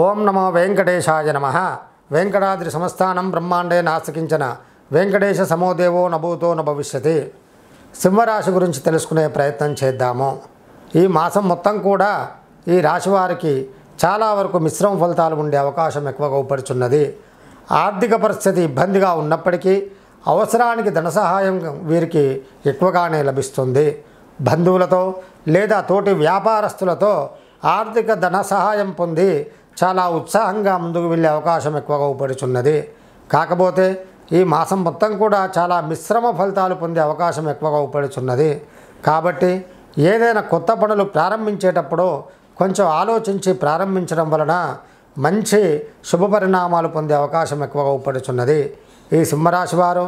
ఓం నమో వెంకటేశాయ నమ వెంకటాద్రి సంస్థానం బ్రహ్మాండే నాస్తికించిన వెంకటేశ సమోదేవో నభూతో నభవిష్యతి సింహరాశి గురించి తెలుసుకునే ప్రయత్నం చేద్దాము ఈ మాసం మొత్తం కూడా ఈ రాశివారికి చాలా వరకు మిశ్రమ ఫలితాలు ఉండే అవకాశం ఎక్కువగా ఊపడుచున్నది ఆర్థిక పరిస్థితి ఇబ్బందిగా ఉన్నప్పటికీ అవసరానికి ధన సహాయం వీరికి ఎక్కువగానే లభిస్తుంది బంధువులతో లేదా తోటి వ్యాపారస్తులతో ఆర్థిక ధన సహాయం పొంది చాలా ఉత్సాహంగా ముందుకు వెళ్ళే అవకాశం ఎక్కువగా ఉపడుచున్నది కాకపోతే ఈ మాసం మొత్తం కూడా చాలా మిశ్రమ ఫలితాలు పొందే అవకాశం ఎక్కువగా ఉపడుచున్నది కాబట్టి ఏదైనా కొత్త పనులు ప్రారంభించేటప్పుడు కొంచెం ఆలోచించి ప్రారంభించడం వలన మంచి శుభ పరిణామాలు పొందే అవకాశం ఎక్కువగా ఉపడుచున్నది ఈ సింహరాశి వారు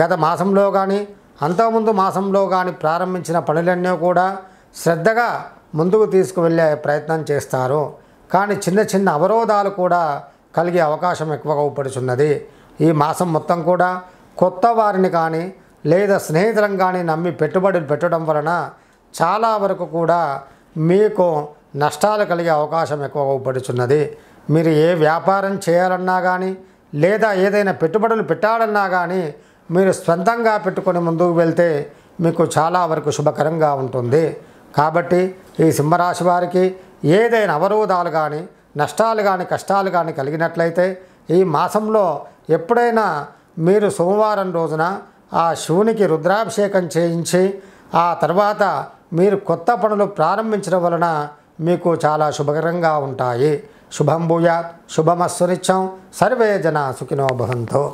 గత మాసంలో కానీ అంతకుముందు మాసంలో కానీ ప్రారంభించిన పనులన్నీ కూడా శ్రద్ధగా ముందుకు తీసుకువెళ్ళే ప్రయత్నం చేస్తారు కానీ చిన్న చిన్న అవరోధాలు కూడా కలిగే అవకాశం ఎక్కువగా అవుపడుచున్నది ఈ మాసం మొత్తం కూడా కొత్త వారిని కానీ లేదా స్నేహితులను కానీ నమ్మి పెట్టుబడులు పెట్టడం వలన చాలా వరకు కూడా మీకు నష్టాలు కలిగే అవకాశం ఎక్కువగా అవుపడుచున్నది మీరు ఏ వ్యాపారం చేయాలన్నా కానీ లేదా ఏదైనా పెట్టుబడులు పెట్టాలన్నా కానీ మీరు స్వంతంగా పెట్టుకొని ముందుకు వెళ్తే మీకు చాలా వరకు శుభకరంగా ఉంటుంది కాబట్టి ఈ సింహరాశి వారికి ఏదైనా అవరోధాలు కానీ నష్టాలు కానీ కష్టాలు కానీ కలిగినట్లయితే ఈ మాసంలో ఎప్పుడైనా మీరు సోమవారం రోజున ఆ శివునికి రుద్రాభిషేకం చేయించి ఆ తర్వాత మీరు కొత్త పనులు ప్రారంభించడం వలన మీకు చాలా శుభకరంగా ఉంటాయి శుభం భూయాత్ శుభమస్సునిత్యం సర్వే జన సుఖినోభవంతో